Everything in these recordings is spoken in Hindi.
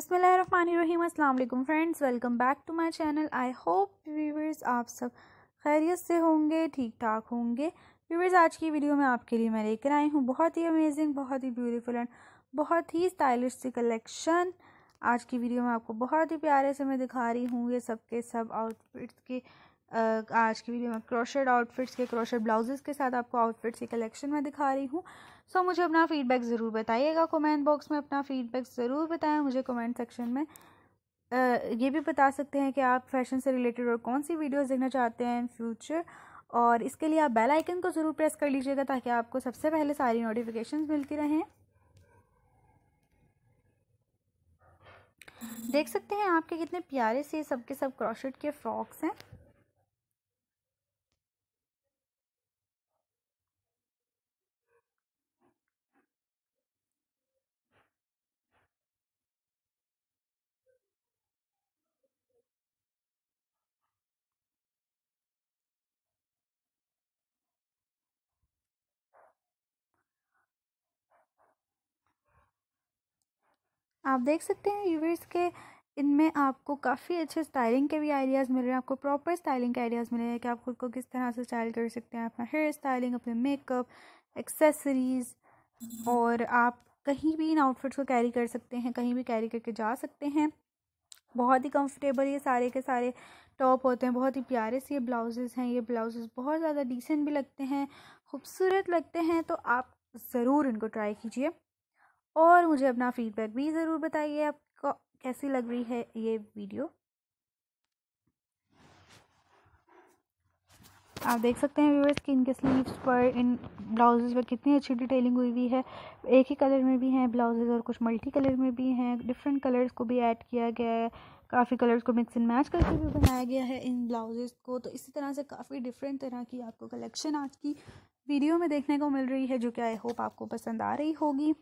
बिसमीम अल्लाम friends welcome back to my channel I hope viewers आप सब खैरियत से होंगे ठीक ठाक होंगे व्यूवर्स आज की वीडियो में आपके लिए मैं लेकर आई हूँ बहुत ही अमेजिंग बहुत ही ब्यूटीफुल एंड बहुत ही स्टाइलिश सी कलेक्शन आज की वीडियो में आपको बहुत ही प्यारे से मैं दिखा रही हूँ ये सब के सब आउटफिट्स के आज की वीडियो में क्रोशेड आउटफिट्स के क्रोशेड ब्लाउजेज़ के साथ आपको आउटफिट्स की कलेक्शन में दिखा रही हूँ सो so, मुझे अपना फ़ीडबैक ज़रूर बताइएगा कमेंट बॉक्स में अपना फ़ीडबैक ज़रूर बताएं मुझे कमेंट सेक्शन में आ, ये भी बता सकते हैं कि आप फैशन से रिलेटेड और कौन सी वीडियोज़ देखना चाहते हैं इन फ्यूचर और इसके लिए आप बेल आइकन को ज़रूर प्रेस कर लीजिएगा ताकि आपको सबसे पहले सारी नोटिफिकेशन मिलती रहें देख सकते हैं आपके कितने प्यारे से सबके सब, सब के फ्रॉक्स हैं आप देख सकते हैं यूवर्स के इनमें आपको काफ़ी अच्छे स्टाइलिंग के भी आइडियाज़ मिल रहे हैं आपको प्रॉपर स्टाइलिंग के आइडियाज़ मिल रहे हैं कि आप खुद को किस तरह से स्टाइल कर सकते हैं अपना हेयर स्टाइलिंग अपने मेकअप हम्म। एक्सेसरीज़ और आप कहीं भी इन आउटफिट्स को कैरी कर सकते हैं कहीं भी कैरी करके जा सकते हैं बहुत ही कंफर्टेबल ये सारे के सारे टॉप होते हैं बहुत ही प्यारे से ये ब्लाउजेज़ हैं ये ब्लाउजेज़ बहुत ज़्यादा डिसेंट भी लगते हैं खूबसूरत लगते हैं तो आप ज़रूर इनको ट्राई कीजिए और मुझे अपना फीडबैक भी ज़रूर बताइए आपको कैसी लग रही है ये वीडियो आप देख सकते हैं व्यूवर्स कि इनके स्लीव्स पर इन ब्लाउजेज़ पर कितनी अच्छी डिटेलिंग हुई हुई है एक ही कलर में भी हैं ब्लाउजेज़ और कुछ मल्टी कलर में भी हैं डिफरेंट कलर्स को भी ऐड किया गया है काफ़ी कलर्स को मिक्स एंड मैच करके भी बनाया गया है इन ब्लाउजेज़ को तो इसी तरह से काफ़ी डिफरेंट तरह की आपको कलेक्शन आज की वीडियो में देखने को मिल रही है जो कि आई होप आपको पसंद आ रही होगी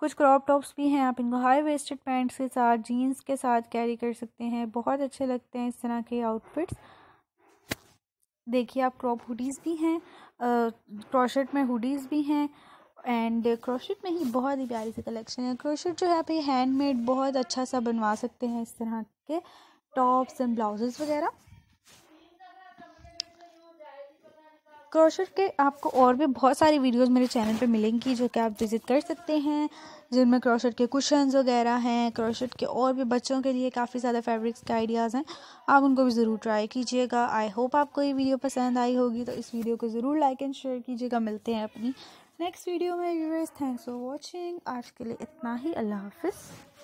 कुछ क्रॉप टॉप्स भी हैं आप इनको हाई वेस्टेड पैंट्स के साथ जीन्स के साथ कैरी कर सकते हैं बहुत अच्छे लगते हैं इस तरह के आउटफिट्स देखिए आप क्रॉप हुडीज़ भी हैं क्रोशेट में हुडीज़ भी हैं एंड क्रोशेट में ही बहुत ही प्यारी सी कलेक्शन है क्रोशेट जो है आप ये हैंडमेड बहुत अच्छा सा बनवा सकते हैं इस तरह के टॉप्स एंड ब्लाउजेज़ वगैरह क्रोशर के आपको और भी बहुत सारी वीडियोस मेरे चैनल पे मिलेंगी जो कि आप विज़िट कर सकते हैं जिनमें क्रोशर के कुशंस वगैरह हैं क्रोशर के और भी बच्चों के लिए काफ़ी ज़्यादा फैब्रिक्स के आइडियाज़ हैं आप उनको भी ज़रूर ट्राई कीजिएगा आई होप आपको ये वीडियो पसंद आई होगी तो इस वीडियो को ज़रूर लाइक एंड शेयर कीजिएगा मिलते हैं अपनी नेक्स्ट वीडियो में व्यूअर्स थैंक्स फॉर वॉचिंग आज के लिए इतना ही अल्लाह हाफिज़